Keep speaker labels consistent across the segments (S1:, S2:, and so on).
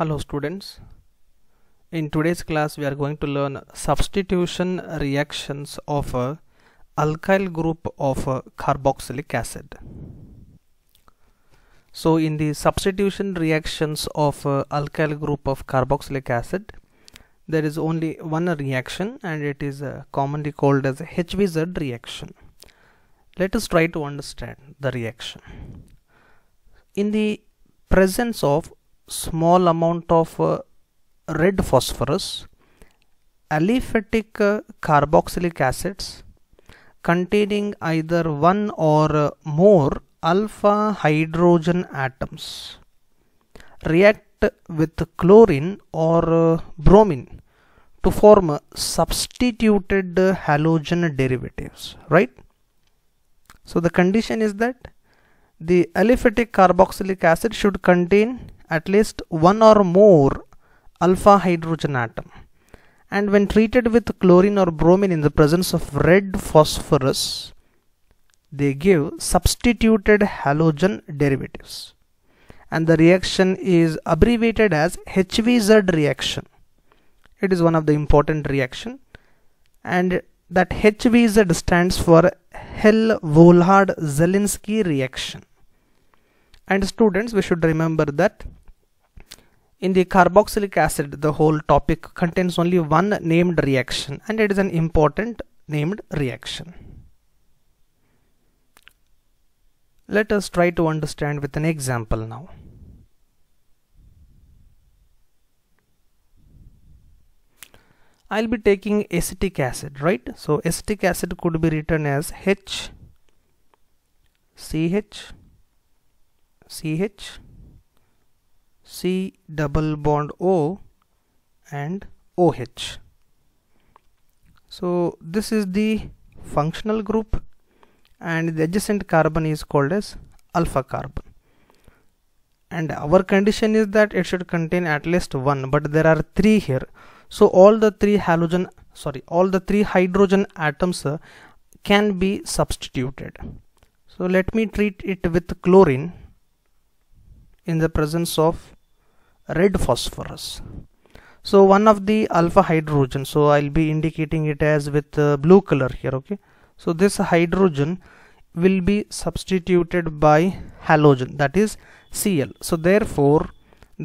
S1: Hello students. In today's class we are going to learn substitution reactions of a alkyl group of carboxylic acid. So in the substitution reactions of alkyl group of carboxylic acid there is only one reaction and it is uh, commonly called as HVZ reaction. Let us try to understand the reaction. In the presence of small amount of uh, red phosphorus aliphatic uh, carboxylic acids containing either one or uh, more alpha hydrogen atoms react with chlorine or uh, bromine to form uh, substituted uh, halogen derivatives right so the condition is that the aliphatic carboxylic acid should contain at least one or more alpha hydrogen atom and when treated with chlorine or bromine in the presence of red phosphorus they give substituted halogen derivatives and the reaction is abbreviated as HVZ reaction it is one of the important reaction and that HVZ stands for Hell Volhard Zelinsky reaction and students we should remember that in the carboxylic acid the whole topic contains only one named reaction and it is an important named reaction let us try to understand with an example now I'll be taking acetic acid right so acetic acid could be written as H CH CH, C double bond O and OH. So this is the functional group and the adjacent carbon is called as alpha carbon and our condition is that it should contain at least one but there are three here so all the three halogen sorry all the three hydrogen atoms uh, can be substituted so let me treat it with chlorine in the presence of red phosphorus so one of the alpha hydrogen so I'll be indicating it as with uh, blue color here okay so this hydrogen will be substituted by halogen that is Cl so therefore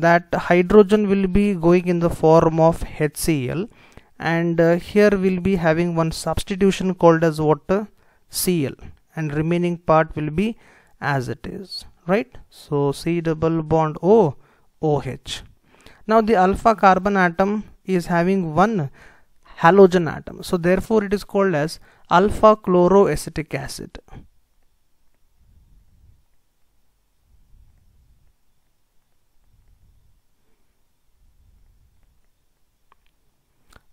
S1: that hydrogen will be going in the form of HCl and uh, here we'll be having one substitution called as water Cl and remaining part will be as it is right so C double bond O OH now the alpha carbon atom is having one halogen atom so therefore it is called as alpha chloroacetic acid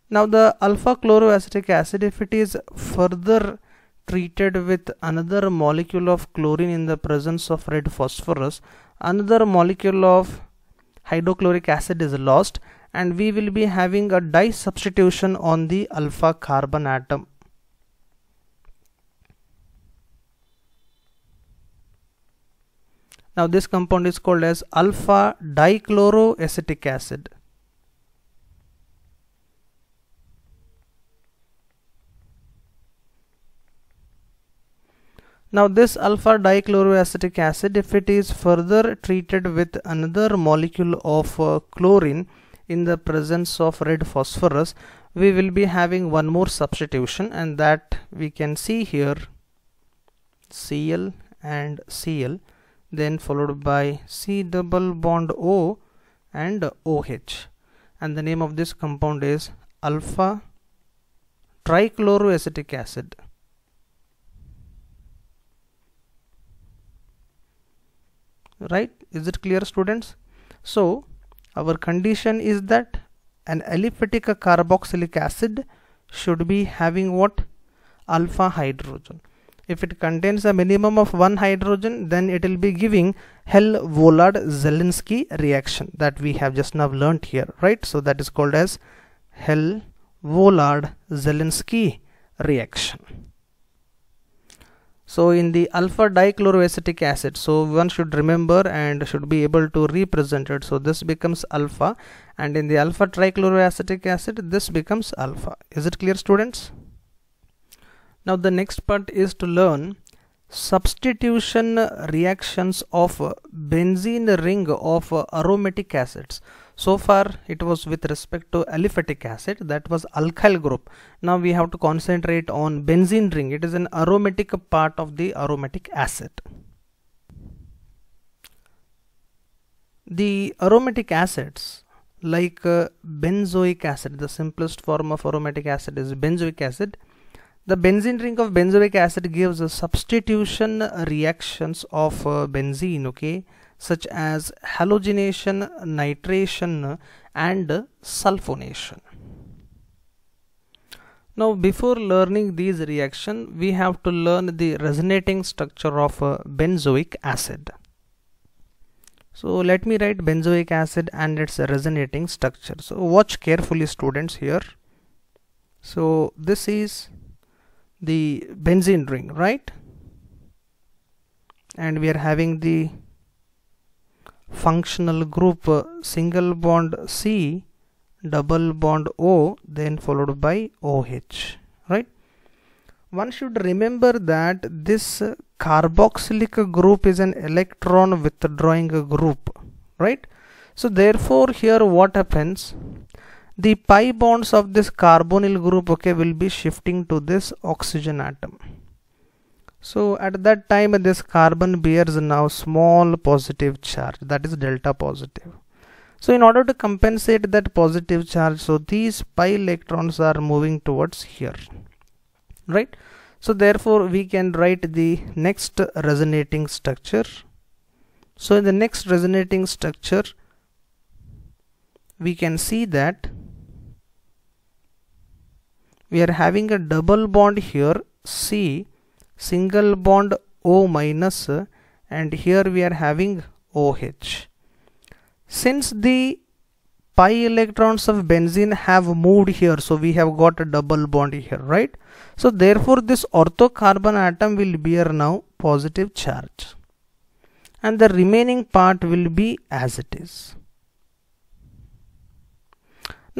S1: now the alpha chloroacetic acid if it is further treated with another molecule of chlorine in the presence of red phosphorus another molecule of hydrochloric acid is lost and we will be having a dye substitution on the alpha carbon atom now this compound is called as alpha dichloroacetic acid Now this alpha dichloroacetic acid if it is further treated with another molecule of uh, chlorine in the presence of red phosphorus we will be having one more substitution and that we can see here Cl and Cl then followed by C double bond O and OH and the name of this compound is alpha trichloroacetic acid right is it clear students so our condition is that an aliphatic carboxylic acid should be having what alpha hydrogen if it contains a minimum of one hydrogen then it will be giving hell volard zelensky reaction that we have just now learnt here right so that is called as hell volard zelensky reaction so in the alpha dichloroacetic acid so one should remember and should be able to represent it so this becomes alpha and in the alpha trichloroacetic acid this becomes alpha is it clear students now the next part is to learn substitution reactions of benzene ring of aromatic acids so far it was with respect to aliphatic acid that was alkyl group now we have to concentrate on benzene ring it is an aromatic part of the aromatic acid the aromatic acids like uh, benzoic acid the simplest form of aromatic acid is benzoic acid the benzene ring of benzoic acid gives a substitution reactions of uh, benzene okay such as halogenation, nitration and sulfonation. Now before learning these reactions, we have to learn the resonating structure of uh, benzoic acid. So let me write benzoic acid and its resonating structure. So watch carefully students here. So this is the benzene ring, right? And we are having the functional group single bond C double bond O then followed by OH right one should remember that this carboxylic group is an electron withdrawing group right so therefore here what happens the pi bonds of this carbonyl group okay will be shifting to this oxygen atom so at that time this carbon bears now small positive charge that is delta positive so in order to compensate that positive charge so these pi electrons are moving towards here right so therefore we can write the next resonating structure so in the next resonating structure we can see that we are having a double bond here C single bond O minus and here we are having OH. Since the pi electrons of benzene have moved here so we have got a double bond here right so therefore this ortho carbon atom will bear now positive charge and the remaining part will be as it is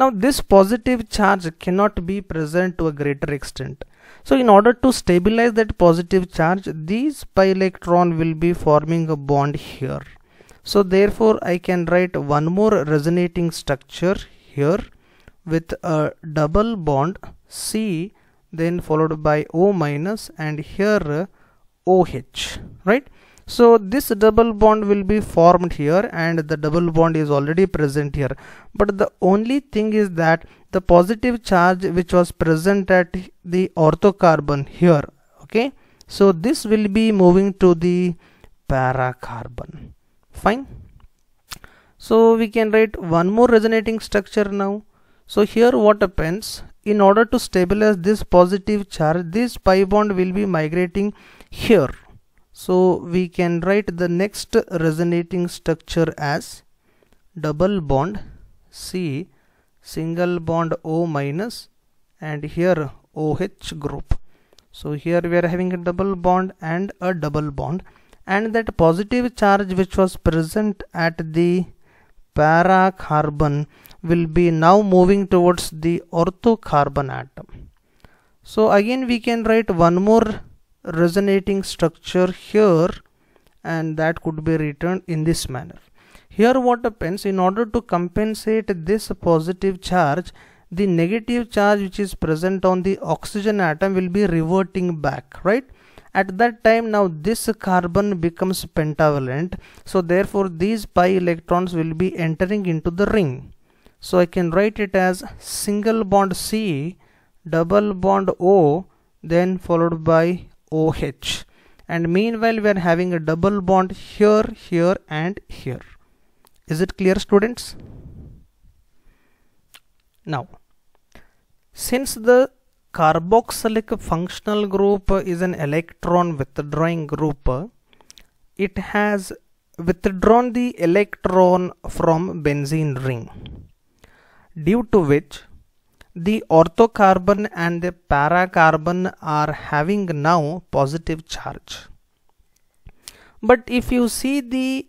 S1: now this positive charge cannot be present to a greater extent so in order to stabilize that positive charge these pi electron will be forming a bond here so therefore I can write one more resonating structure here with a double bond C then followed by O minus and here OH right so this double bond will be formed here and the double bond is already present here but the only thing is that the positive charge which was present at the orthocarbon here okay so this will be moving to the para carbon. fine so we can write one more resonating structure now so here what happens in order to stabilize this positive charge this pi bond will be migrating here so we can write the next resonating structure as double bond C single bond O minus and here OH group. So here we are having a double bond and a double bond and that positive charge which was present at the para carbon will be now moving towards the ortho carbon atom. So again we can write one more resonating structure here and that could be written in this manner. Here what happens in order to compensate this positive charge the negative charge which is present on the oxygen atom will be reverting back right at that time now this carbon becomes pentavalent so therefore these pi electrons will be entering into the ring so I can write it as single bond C double bond O then followed by OH and meanwhile we are having a double bond here here and here is it clear students now since the carboxylic functional group is an electron withdrawing group it has withdrawn the electron from benzene ring due to which the orthocarbon and the paracarbon are having now positive charge but if you see the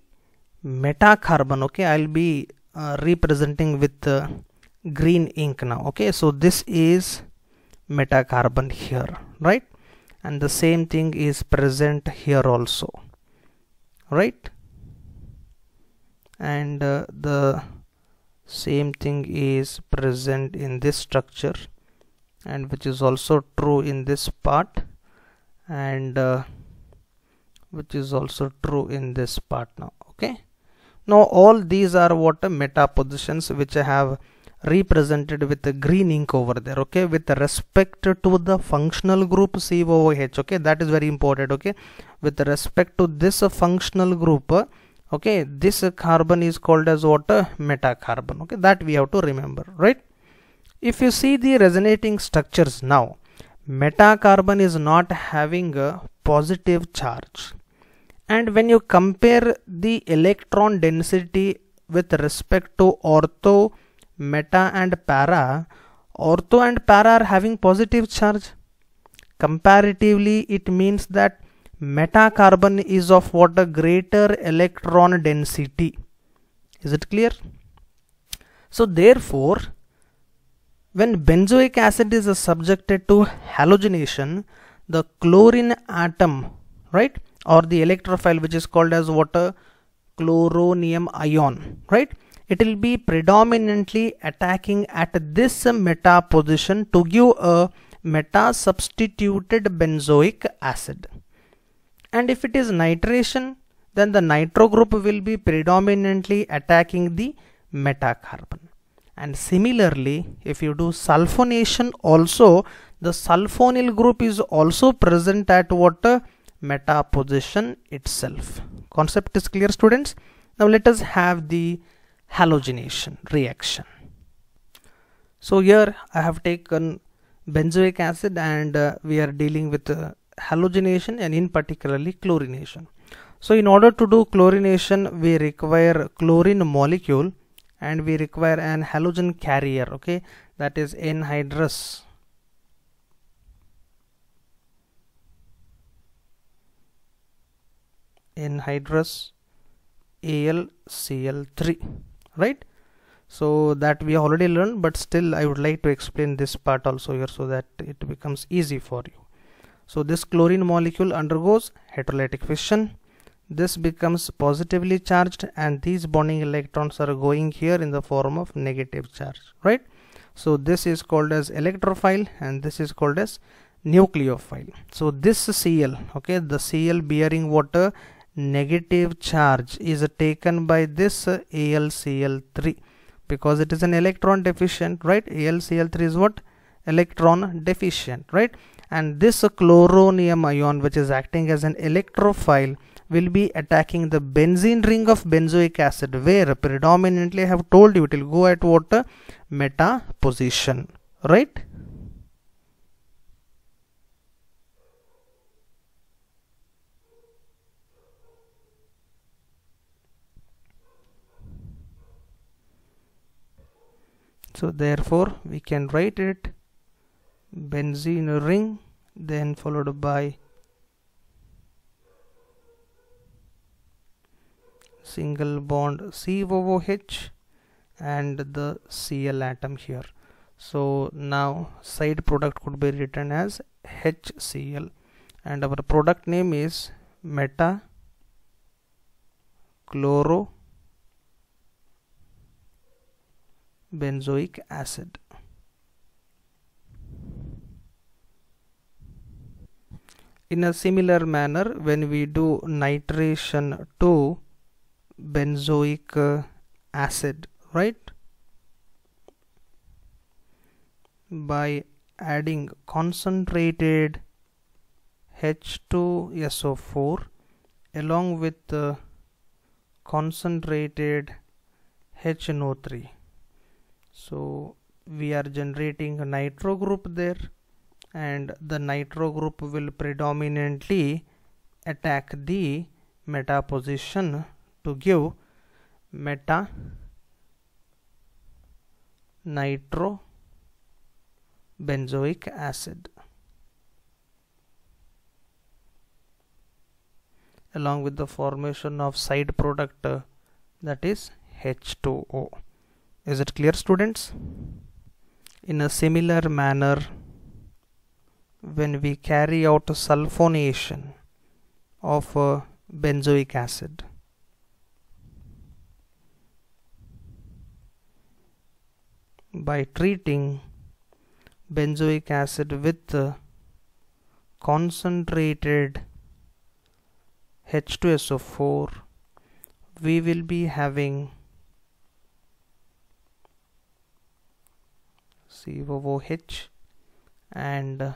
S1: metacarbon okay i'll be uh, representing with uh, green ink now okay so this is metacarbon here right and the same thing is present here also right and uh, the same thing is present in this structure and which is also true in this part and uh, which is also true in this part now okay now all these are what meta positions which I have represented with the green ink over there okay with respect to the functional group C over here. okay that is very important okay with respect to this functional group okay this carbon is called as what metacarbon okay that we have to remember right if you see the resonating structures now metacarbon is not having a positive charge and when you compare the electron density with respect to ortho meta and para ortho and para are having positive charge comparatively it means that metacarbon is of what a greater electron density is it clear so therefore when benzoic acid is subjected to halogenation the chlorine atom right or the electrophile which is called as water chloronium ion right it will be predominantly attacking at this meta position to give a meta substituted benzoic acid and if it is nitration then the nitro group will be predominantly attacking the metacarbon and similarly if you do sulfonation also the sulfonyl group is also present at what meta position itself concept is clear students now let us have the halogenation reaction so here I have taken benzoic acid and uh, we are dealing with uh, halogenation and in particularly chlorination. So in order to do chlorination we require chlorine molecule and we require an halogen carrier okay that is anhydrous anhydrous AlCl3 right so that we already learned but still I would like to explain this part also here so that it becomes easy for you so this chlorine molecule undergoes heterolytic fission. This becomes positively charged and these bonding electrons are going here in the form of negative charge, right? So this is called as electrophile and this is called as nucleophile. So this Cl, okay, the Cl bearing water negative charge is taken by this AlCl3 because it is an electron deficient, right? AlCl3 is what? Electron deficient, right? and this chloronium ion which is acting as an electrophile will be attacking the benzene ring of benzoic acid where predominantly I have told you it will go at what meta position right so therefore we can write it benzene ring then followed by single bond COOH and the Cl atom here so now side product could be written as HCl and our product name is meta chloro benzoic acid in a similar manner when we do nitration to benzoic uh, acid right by adding concentrated H2SO4 along with uh, concentrated HNO3 so we are generating a nitro group there and the nitro group will predominantly attack the meta position to give meta nitro benzoic acid along with the formation of side product uh, that is H2O. Is it clear students? In a similar manner when we carry out a sulfonation of a benzoic acid. By treating benzoic acid with concentrated H2SO4 we will be having COOH and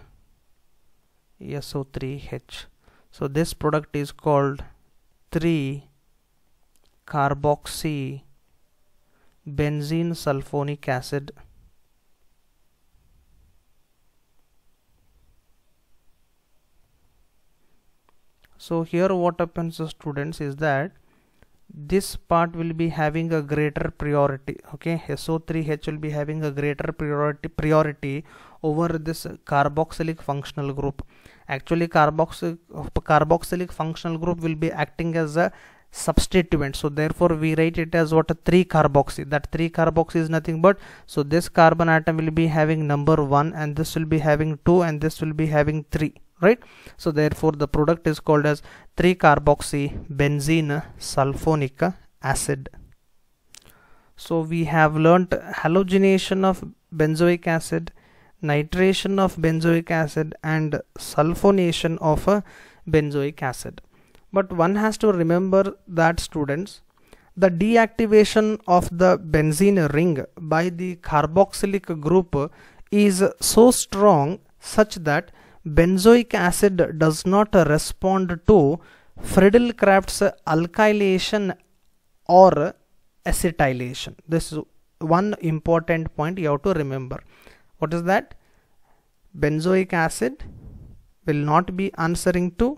S1: SO3H. So this product is called 3 carboxy benzene sulfonic acid. So here what happens students is that this part will be having a greater priority okay SO3H will be having a greater priority priority over this carboxylic functional group actually carboxylic, carboxylic functional group will be acting as a substituent so therefore we write it as what a 3 carboxy that 3 carboxy is nothing but so this carbon atom will be having number 1 and this will be having 2 and this will be having 3 right so therefore the product is called as 3 carboxy benzene sulfonic acid so we have learnt halogenation of benzoic acid nitration of benzoic acid and sulfonation of a uh, benzoic acid but one has to remember that students the deactivation of the benzene ring by the carboxylic group is so strong such that benzoic acid does not respond to Friedel-Crafts alkylation or acetylation. This is one important point you have to remember what is that benzoic acid will not be answering to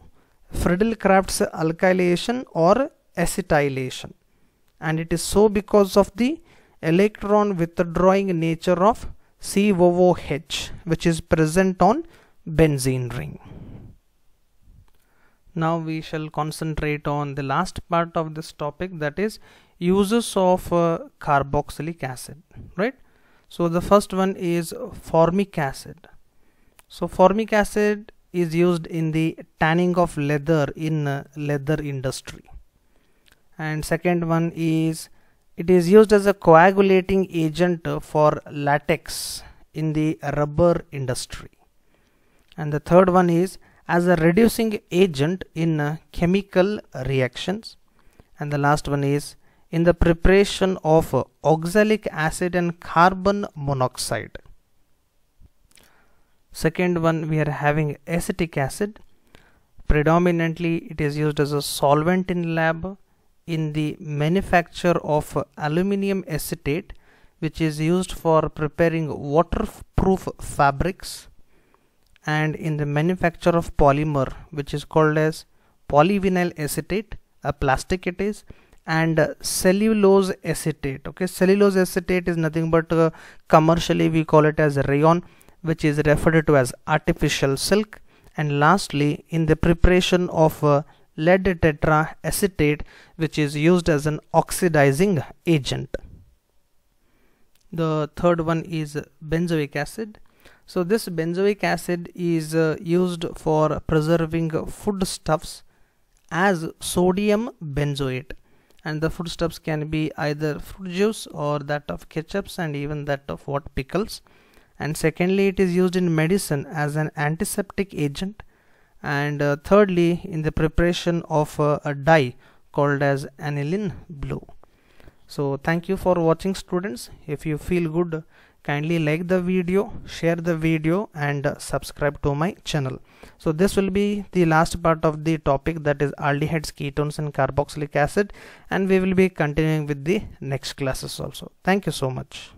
S1: Friedel Crafts alkylation or acetylation and it is so because of the electron withdrawing nature of COOH which is present on benzene ring. Now we shall concentrate on the last part of this topic that is uses of uh, carboxylic acid right so the first one is formic acid so formic acid is used in the tanning of leather in uh, leather industry and second one is it is used as a coagulating agent for latex in the rubber industry and the third one is as a reducing agent in uh, chemical reactions and the last one is in the preparation of oxalic acid and carbon monoxide. Second one we are having acetic acid. Predominantly it is used as a solvent in lab in the manufacture of aluminium acetate which is used for preparing waterproof fabrics and in the manufacture of polymer which is called as polyvinyl acetate a plastic it is and cellulose acetate okay cellulose acetate is nothing but uh, commercially we call it as rayon which is referred to as artificial silk and lastly in the preparation of uh, lead tetraacetate which is used as an oxidizing agent the third one is benzoic acid so this benzoic acid is uh, used for preserving foodstuffs as sodium benzoate and the foodstuffs can be either fruit juice or that of ketchups and even that of what pickles and secondly it is used in medicine as an antiseptic agent and uh, thirdly in the preparation of uh, a dye called as aniline blue so thank you for watching students if you feel good kindly like the video share the video and subscribe to my channel so this will be the last part of the topic that is aldehydes ketones and carboxylic acid and we will be continuing with the next classes also thank you so much